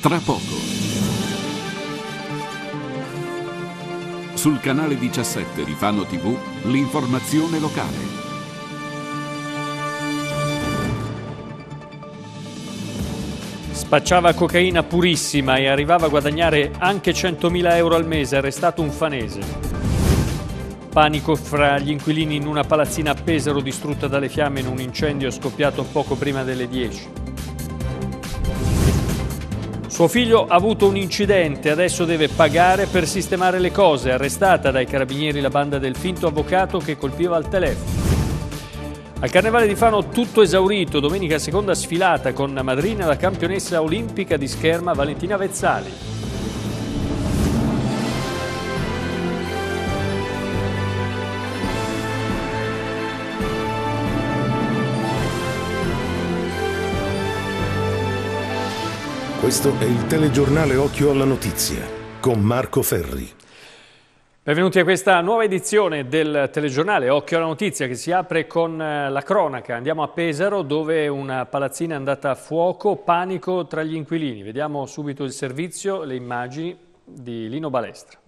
Tra poco. Sul canale 17 di Fano TV l'informazione locale. Spacciava cocaina purissima e arrivava a guadagnare anche 100.000 euro al mese, arrestato un fanese. Panico fra gli inquilini in una palazzina a Pesaro distrutta dalle fiamme in un incendio scoppiato poco prima delle 10. Suo figlio ha avuto un incidente, adesso deve pagare per sistemare le cose. Arrestata dai carabinieri la banda del finto avvocato che colpiva al telefono. Al Carnevale di Fano tutto esaurito, domenica seconda sfilata con madrina la campionessa olimpica di scherma Valentina Vezzali. Questo è il telegiornale Occhio alla Notizia con Marco Ferri. Benvenuti a questa nuova edizione del telegiornale Occhio alla Notizia che si apre con eh, la cronaca. Andiamo a Pesaro dove una palazzina è andata a fuoco, panico tra gli inquilini. Vediamo subito il servizio, le immagini di Lino Balestra.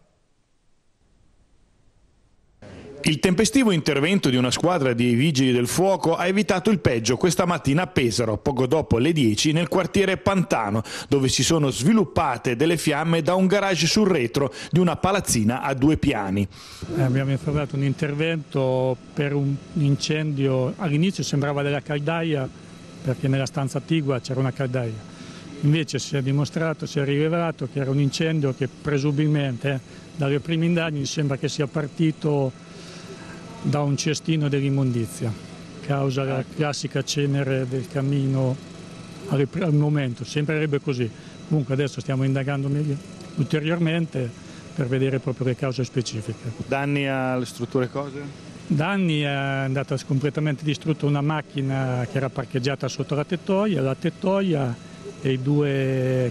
Il tempestivo intervento di una squadra di vigili del fuoco ha evitato il peggio questa mattina a Pesaro, poco dopo le 10, nel quartiere Pantano, dove si sono sviluppate delle fiamme da un garage sul retro di una palazzina a due piani. Eh, abbiamo effettuato un intervento per un incendio, all'inizio sembrava della caldaia, perché nella stanza attigua c'era una caldaia. Invece si è dimostrato, si è rivelato che era un incendio che presumibilmente dalle prime indagini sembra che sia partito da un cestino dell'immondizia, causa la ecco. classica cenere del cammino al momento, sembrerebbe così. Comunque adesso stiamo indagando meglio ulteriormente per vedere proprio le cause specifiche. Danni alle strutture cose? Danni eh, è andata completamente distrutta una macchina che era parcheggiata sotto la tettoia, la tettoia e i due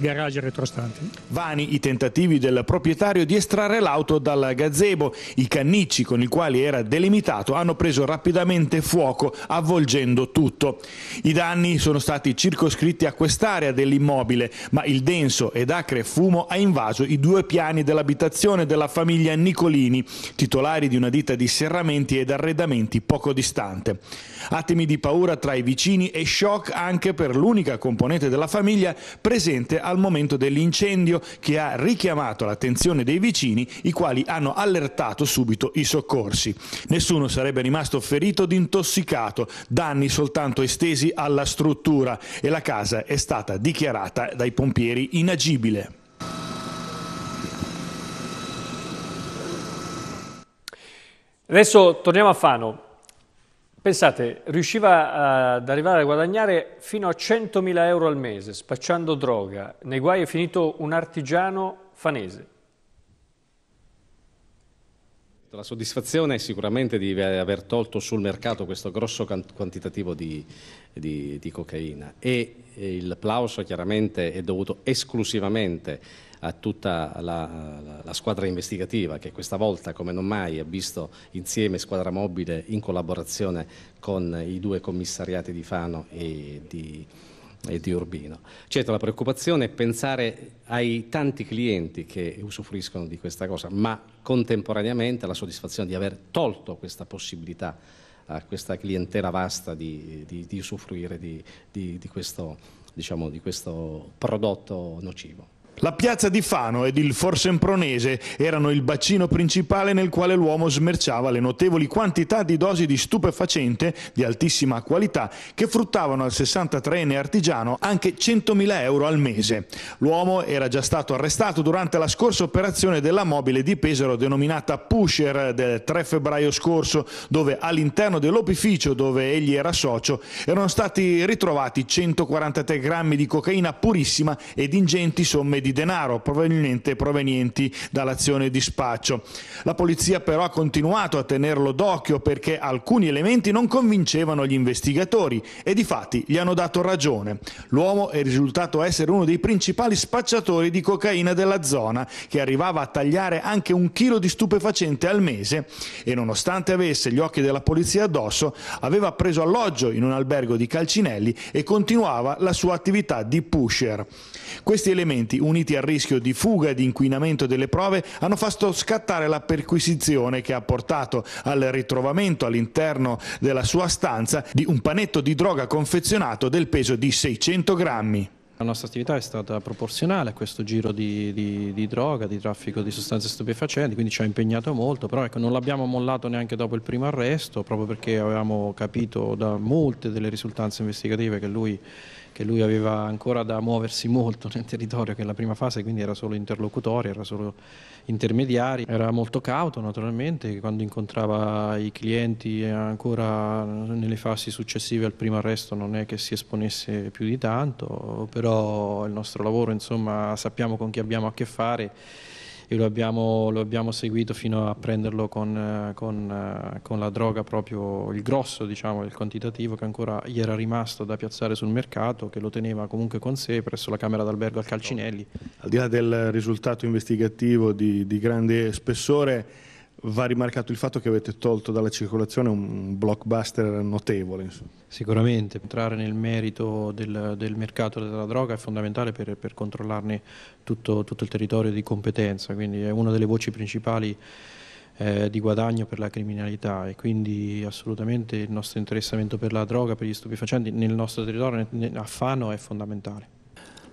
garage retrostanti. Vani i tentativi del proprietario di estrarre l'auto dal gazebo. I cannicci con i quali era delimitato hanno preso rapidamente fuoco, avvolgendo tutto. I danni sono stati circoscritti a quest'area dell'immobile, ma il denso ed acre fumo ha invaso i due piani dell'abitazione della famiglia Nicolini, titolari di una ditta di serramenti ed arredamenti poco distante. Attimi di paura tra i vicini e shock anche per l'unica componente della famiglia presente presente al momento dell'incendio che ha richiamato l'attenzione dei vicini i quali hanno allertato subito i soccorsi. Nessuno sarebbe rimasto ferito ed intossicato, danni soltanto estesi alla struttura e la casa è stata dichiarata dai pompieri inagibile. Adesso torniamo a Fano. Pensate, riusciva ad arrivare a guadagnare fino a 100.000 euro al mese spacciando droga. Nei guai è finito un artigiano fanese. La soddisfazione è sicuramente di aver tolto sul mercato questo grosso quantitativo di, di, di cocaina e il plauso chiaramente è dovuto esclusivamente a tutta la, la, squadra investigativa che questa volta come non mai ha visto insieme squadra mobile in collaborazione con i due commissariati di Fano e di e di Urbino. Certo la preoccupazione è pensare ai tanti clienti che usufruiscono di questa cosa, ma contemporaneamente la soddisfazione di aver tolto questa possibilità a questa clientela vasta di, di, di usufruire di questo, diciamo, di questo prodotto nocivo. La piazza di Fano ed il Forsempronese erano il bacino principale nel quale l'uomo smerciava le notevoli quantità di dosi di stupefacente di altissima qualità che fruttavano al 63enne artigiano anche 100.000 euro al mese. L'uomo era già stato arrestato durante la scorsa operazione della mobile di Pesaro denominata Pusher del 3 febbraio scorso, dove all'interno dell'opificio dove egli era socio erano stati ritrovati 143 grammi di cocaina purissima ed ingenti somme di denaro probabilmente provenienti dall'azione di spaccio. La polizia però ha continuato a tenerlo d'occhio perché alcuni elementi non convincevano gli investigatori e di fatti gli hanno dato ragione. L'uomo è risultato essere uno dei principali spacciatori di cocaina della zona che arrivava a tagliare anche un chilo di stupefacente al mese e nonostante avesse gli occhi della polizia addosso aveva preso alloggio in un albergo di Calcinelli e continuava la sua attività di pusher. Questi elementi, un uniti al rischio di fuga e di inquinamento delle prove, hanno fatto scattare la perquisizione che ha portato al ritrovamento all'interno della sua stanza di un panetto di droga confezionato del peso di 600 grammi. La nostra attività è stata proporzionale a questo giro di, di, di droga, di traffico di sostanze stupefacenti, quindi ci ha impegnato molto, però ecco, non l'abbiamo mollato neanche dopo il primo arresto, proprio perché avevamo capito da molte delle risultanze investigative che lui che lui aveva ancora da muoversi molto nel territorio, che la prima fase quindi era solo interlocutore, era solo intermediari. Era molto cauto naturalmente quando incontrava i clienti ancora nelle fasi successive al primo arresto non è che si esponesse più di tanto, però il nostro lavoro insomma sappiamo con chi abbiamo a che fare e lo abbiamo, lo abbiamo seguito fino a prenderlo con, eh, con, eh, con, la droga proprio il grosso, diciamo, il quantitativo che ancora gli era rimasto da piazzare sul mercato, che lo teneva comunque con sé presso la Camera d'Albergo al Calcinelli. Al di là del risultato investigativo di, di grande spessore, va rimarcato il fatto che avete tolto dalla circolazione un blockbuster notevole. Insomma. Sicuramente, entrare nel merito del, del, mercato della droga è fondamentale per, per controllarne tutto, tutto, il territorio di competenza, quindi è una delle voci principali eh, di guadagno per la criminalità e quindi assolutamente il nostro interessamento per la droga, per gli stupefacenti nel nostro territorio, a Fano, è fondamentale.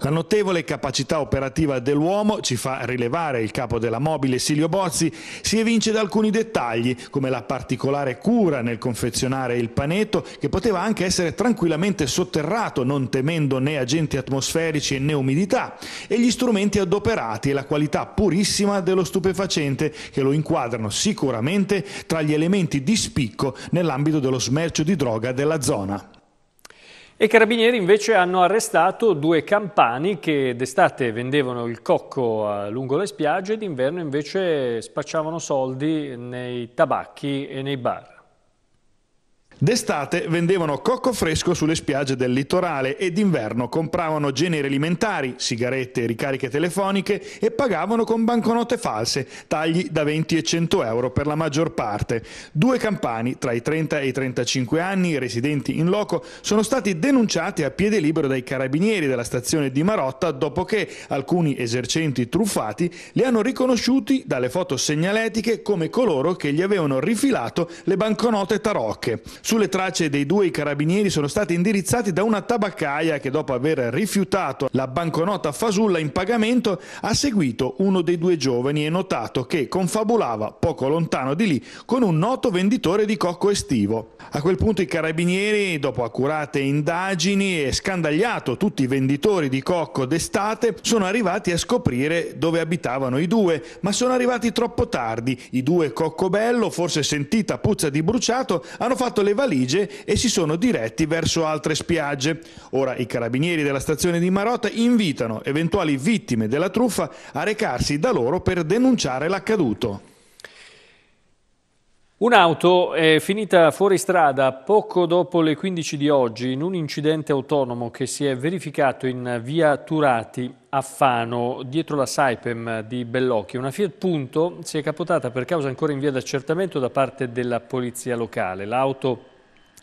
La notevole capacità operativa dell'uomo, ci fa rilevare il capo della mobile Silio Bozzi, si evince da alcuni dettagli, come la particolare cura nel confezionare il panetto, che poteva anche essere tranquillamente sotterrato, non temendo né agenti atmosferici né umidità, e gli strumenti adoperati e la qualità purissima dello stupefacente, che lo inquadrano sicuramente tra gli elementi di spicco nell'ambito dello smercio di droga della zona i carabinieri invece hanno arrestato due campani che d'estate vendevano il cocco eh, lungo le spiagge e d'inverno invece spacciavano soldi nei tabacchi e nei bar. D'estate vendevano cocco fresco sulle spiagge del litorale e d'inverno compravano generi alimentari, sigarette, e ricariche telefoniche e pagavano con banconote false, tagli da 20 e 100 euro per la maggior parte. Due campani tra i 30 e i 35 anni, residenti in loco, sono stati denunciati a piede libero dai carabinieri della stazione di Marotta dopo che alcuni esercenti truffati li hanno riconosciuti dalle foto segnaletiche come coloro che gli avevano rifilato le banconote tarocche. Sulle tracce dei due i carabinieri sono stati indirizzati da una tabaccaia che dopo aver rifiutato la banconota fasulla in pagamento ha seguito uno dei due giovani e notato che confabulava poco lontano di lì con un noto venditore di cocco estivo. A quel punto i carabinieri, dopo accurate indagini e scandagliato tutti i venditori di cocco d'estate, sono arrivati a scoprire dove abitavano i due, ma sono arrivati troppo tardi. I due Coccobello, forse sentita puzza di bruciato, hanno fatto le valigie e si sono diretti verso altre spiagge. Ora i carabinieri della stazione di Marotta invitano eventuali vittime della truffa a recarsi da loro per denunciare l'accaduto. Un'auto è finita fuori strada poco dopo le 15 di oggi in un incidente autonomo che si è verificato in via Turati a Fano, dietro la Saipem di Bellocchio. Una Fiat Punto si è capotata per causa ancora in via d'accertamento da parte della polizia locale. L'auto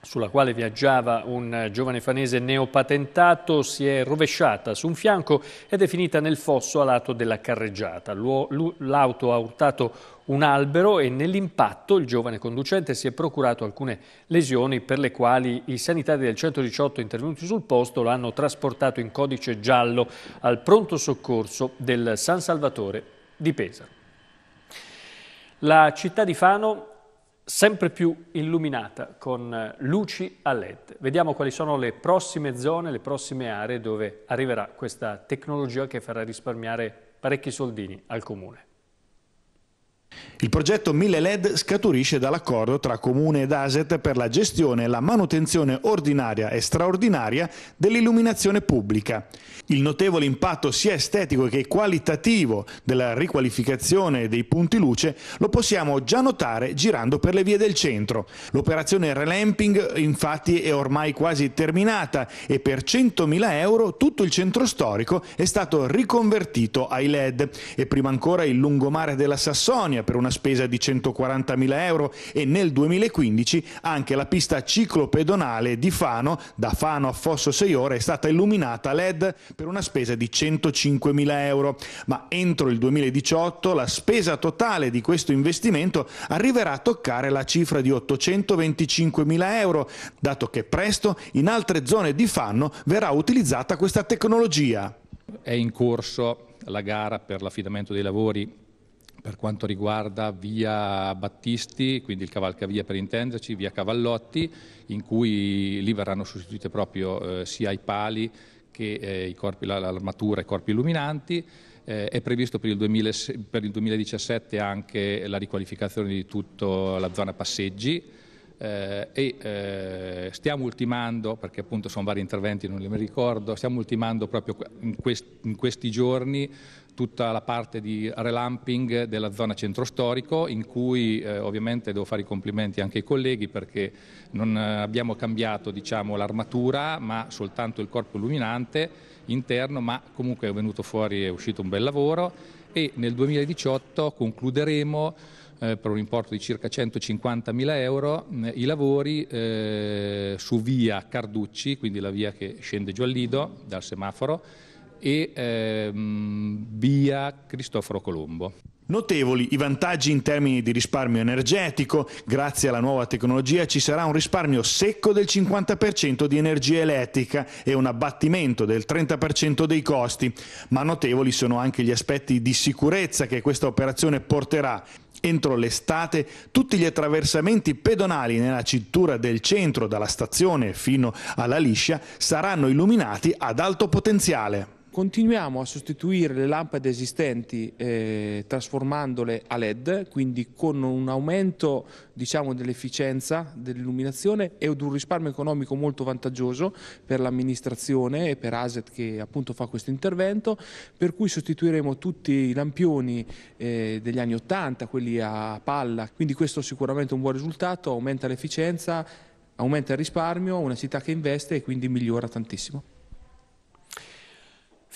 sulla quale viaggiava un eh, giovane fanese neopatentato, si è rovesciata su un fianco ed è finita nel fosso a lato della carreggiata. L'auto ha urtato un albero e nell'impatto il giovane conducente si è procurato alcune lesioni per le quali i sanitari del 118 intervenuti sul posto lo hanno trasportato in codice giallo al pronto soccorso del San Salvatore di Pesaro. La città di Fano sempre più illuminata con luci a LED. Vediamo quali sono le prossime zone, le prossime aree dove arriverà questa tecnologia che farà risparmiare parecchi soldini al comune. Il progetto 1000 LED scaturisce dall'accordo tra Comune ed Aset per la gestione e la manutenzione ordinaria e straordinaria dell'illuminazione pubblica. Il notevole impatto sia estetico che qualitativo della riqualificazione dei punti luce lo possiamo già notare girando per le vie del centro. L'operazione relamping infatti è ormai quasi terminata e per 100.000 euro tutto il centro storico è stato riconvertito ai LED e prima ancora il lungomare della Sassonia Spagna per una spesa di 140.000 euro e nel 2015 anche la pista ciclopedonale di Fano, da Fano a Fosso Seiora, è stata illuminata LED per una spesa di 105.000 euro. Ma entro il 2018 la spesa totale di questo investimento arriverà a toccare la cifra di 825.000 euro, dato che presto in altre zone di Fano verrà utilizzata questa tecnologia. È in corso la gara per l'affidamento dei lavori per quanto riguarda via Battisti, quindi il cavalcavia per intenderci, via Cavallotti, in cui lì verranno sostituite proprio eh, sia i pali che eh, corpi, l'armatura e i corpi illuminanti. Eh, è previsto per il, 2000, per il 2017 anche la riqualificazione di tutta la zona passeggi, eh, e eh, stiamo ultimando, perché appunto sono vari interventi, non li mi ricordo, stiamo ultimando proprio in, quest in questi giorni tutta la parte di relamping della zona centro storico in cui eh, ovviamente devo fare i complimenti anche ai colleghi perché non eh, abbiamo cambiato diciamo, l'armatura ma soltanto il corpo illuminante interno ma comunque è venuto fuori, è uscito un bel lavoro e nel 2018 concluderemo eh, per un importo di circa 150 mila euro eh, i lavori eh, su via Carducci, quindi la via che scende giù al Lido dal semaforo, e ehm, via Cristoforo Colombo. Notevoli i vantaggi in termini di risparmio energetico, grazie alla nuova tecnologia ci sarà un risparmio secco del 50% di energia elettrica e un abbattimento del 30% dei costi, ma notevoli sono anche gli aspetti di sicurezza che questa operazione porterà entro l'estate tutti gli attraversamenti pedonali nella cintura del centro dalla stazione fino alla liscia saranno illuminati ad alto potenziale. Continuiamo a sostituire le lampade esistenti eh, trasformandole a LED, quindi con un aumento diciamo, dell'efficienza dell'illuminazione e un risparmio economico molto vantaggioso per l'amministrazione e per ASET che appunto fa questo intervento, per cui sostituiremo tutti i lampioni eh, degli anni 80, quelli a palla, quindi questo è sicuramente un buon risultato, aumenta l'efficienza aumenta il risparmio, una città che investe e quindi migliora tantissimo.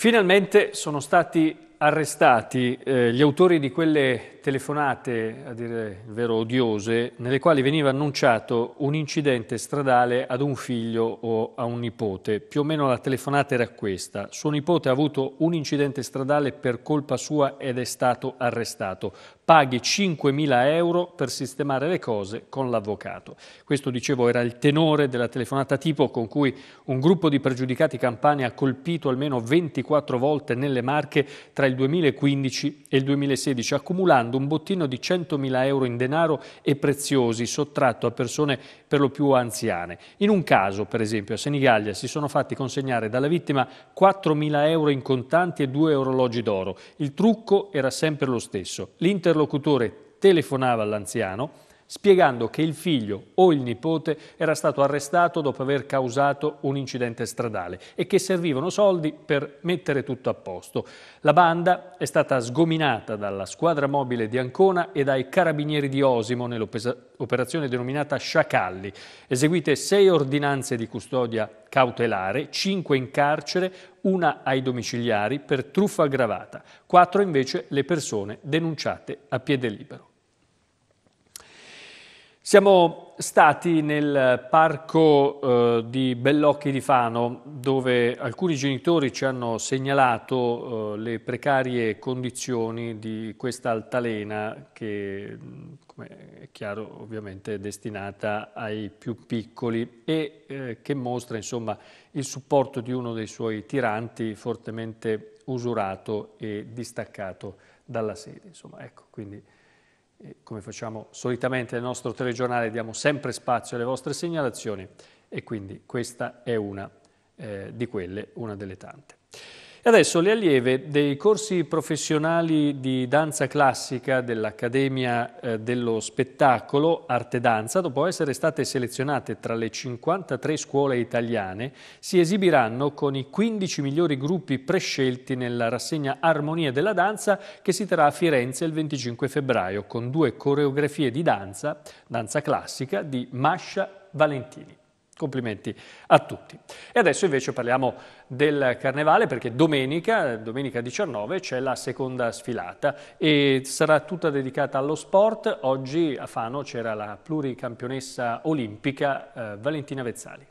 Finalmente sono stati arrestati eh, gli autori di quelle telefonate, a dire il vero odiose, nelle quali veniva annunciato un incidente stradale ad un figlio o a un nipote. Più o meno la telefonata era questa. Suo nipote ha avuto un incidente stradale per colpa sua ed è stato arrestato. Paghi 5.000 euro per sistemare le cose con l'avvocato. Questo, dicevo, era il tenore della telefonata tipo con cui un gruppo di pregiudicati campani ha colpito almeno 24 volte nelle marche tra il il 2015 e il 2016, accumulando un bottino di 100.000 euro in denaro e preziosi sottratto a persone per lo più anziane. In un caso, per esempio, a Senigallia si sono fatti consegnare dalla vittima 4.000 euro in contanti e due orologi d'oro. Il trucco era sempre lo stesso. L'interlocutore telefonava all'anziano spiegando che il figlio o il nipote era stato arrestato dopo aver causato un incidente stradale e che servivano soldi per mettere tutto a posto. La banda è stata sgominata dalla squadra mobile di Ancona e dai carabinieri di Osimo nell'operazione denominata Sciacalli, eseguite sei ordinanze di custodia cautelare, cinque in carcere, una ai domiciliari per truffa aggravata, quattro invece le persone denunciate a piede libero. Siamo stati nel parco eh, di Bellocchi di Fano dove alcuni genitori ci hanno segnalato eh, le precarie condizioni di questa altalena che mm, come è chiaro ovviamente è destinata ai più piccoli e eh, che mostra insomma, il supporto di uno dei suoi tiranti fortemente usurato e distaccato dalla sede. Insomma, ecco, quindi come facciamo solitamente nel nostro telegiornale, diamo sempre spazio alle vostre segnalazioni e quindi questa è una eh, di quelle, una delle tante. E adesso le allieve dei corsi professionali di danza classica dell'Accademia eh, dello Spettacolo Arte Danza, dopo essere state selezionate tra le 53 scuole italiane, si esibiranno con i 15 migliori gruppi prescelti nella rassegna Armonia della Danza che si terrà a Firenze il 25 febbraio con due coreografie di danza, danza classica, di Mascia Valentini. Complimenti a tutti. E adesso invece parliamo del carnevale perché domenica, domenica 19, c'è la seconda sfilata e sarà tutta dedicata allo sport. Oggi a Fano c'era la pluricampionessa olimpica eh, Valentina Vezzali.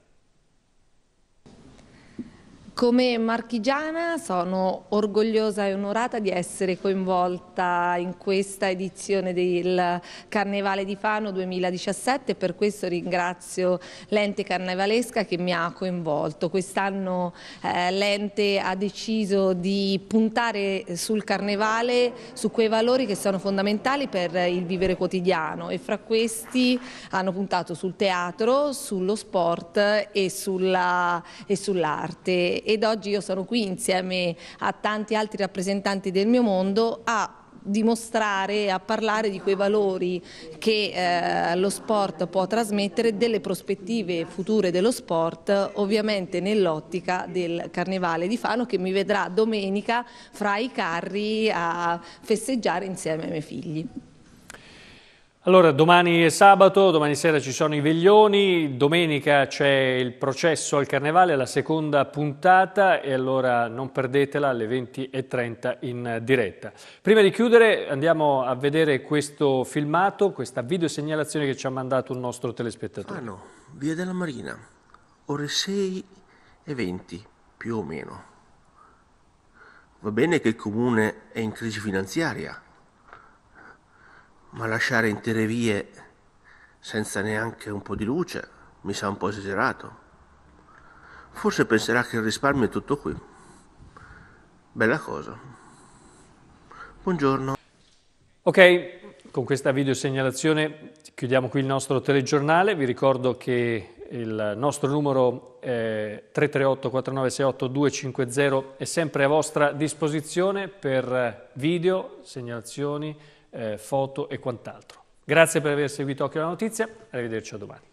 Come marchigiana sono orgogliosa e onorata di essere coinvolta in questa edizione del Carnevale di Fano 2017 e per questo ringrazio l'ente carnevalesca che mi ha coinvolto. Quest'anno eh, l'ente ha deciso di puntare sul carnevale, su quei valori che sono fondamentali per il vivere quotidiano e fra questi hanno puntato sul teatro, sullo sport e sull'arte. Sull ed oggi io sono qui insieme a tanti altri rappresentanti del mio mondo a dimostrare, a parlare di quei valori che eh, lo sport può trasmettere, delle prospettive future dello sport, ovviamente nell'ottica del Carnevale di Fano che mi vedrà domenica fra i carri a festeggiare insieme ai miei figli. Allora, domani è sabato, domani sera ci sono i veglioni, domenica c'è il processo al carnevale, la seconda puntata e allora non perdetela alle 20.30 in diretta. Prima di chiudere andiamo a vedere questo filmato, questa videosegnalazione che ci ha mandato un nostro telespettatore. Ah no, via della Marina, ore 6 e 20 più o meno. Va bene che il comune è in crisi finanziaria, ma lasciare intere vie senza neanche un po' di luce mi sa un po' esagerato. Forse penserà che il risparmio è tutto qui. Bella cosa. Buongiorno. Ok, con questa videosegnalazione chiudiamo qui il nostro telegiornale. Vi ricordo che il nostro numero eh, 338 4968 250 è sempre a vostra disposizione per video, segnalazioni, eh, foto e quant'altro. Grazie per aver seguito Occhio alla Notizia, arrivederci a domani.